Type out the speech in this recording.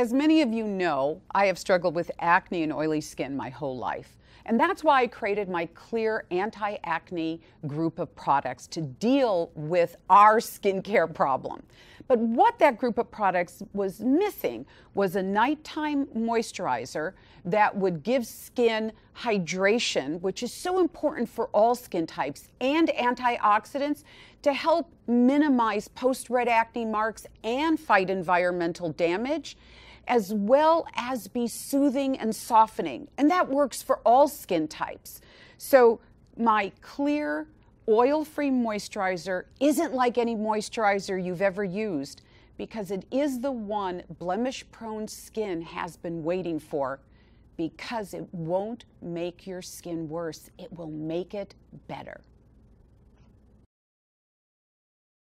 As many of you know, I have struggled with acne and oily skin my whole life. And that's why I created my clear anti acne group of products to deal with our skincare problem. But what that group of products was missing was a nighttime moisturizer that would give skin hydration, which is so important for all skin types, and antioxidants to help minimize post red acne marks and fight environmental damage as well as be soothing and softening. And that works for all skin types. So, my clear, oil free moisturizer isn't like any moisturizer you've ever used because it is the one blemish prone skin has been waiting for because it won't make your skin worse, it will make it better.